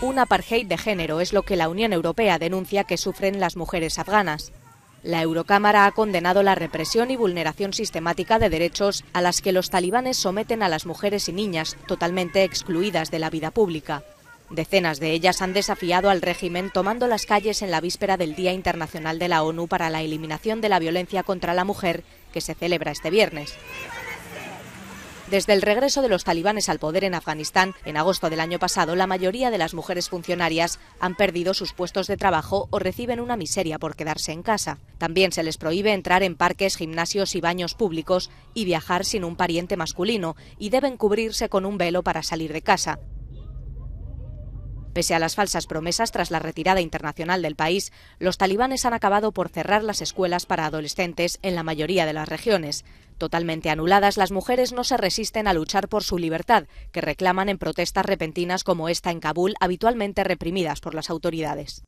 Un apartheid de género es lo que la Unión Europea denuncia que sufren las mujeres afganas. La Eurocámara ha condenado la represión y vulneración sistemática de derechos a las que los talibanes someten a las mujeres y niñas totalmente excluidas de la vida pública. Decenas de ellas han desafiado al régimen tomando las calles en la víspera del Día Internacional de la ONU para la Eliminación de la Violencia contra la Mujer, que se celebra este viernes. Desde el regreso de los talibanes al poder en Afganistán, en agosto del año pasado, la mayoría de las mujeres funcionarias han perdido sus puestos de trabajo o reciben una miseria por quedarse en casa. También se les prohíbe entrar en parques, gimnasios y baños públicos y viajar sin un pariente masculino, y deben cubrirse con un velo para salir de casa. Pese a las falsas promesas tras la retirada internacional del país, los talibanes han acabado por cerrar las escuelas para adolescentes en la mayoría de las regiones. Totalmente anuladas, las mujeres no se resisten a luchar por su libertad, que reclaman en protestas repentinas como esta en Kabul, habitualmente reprimidas por las autoridades.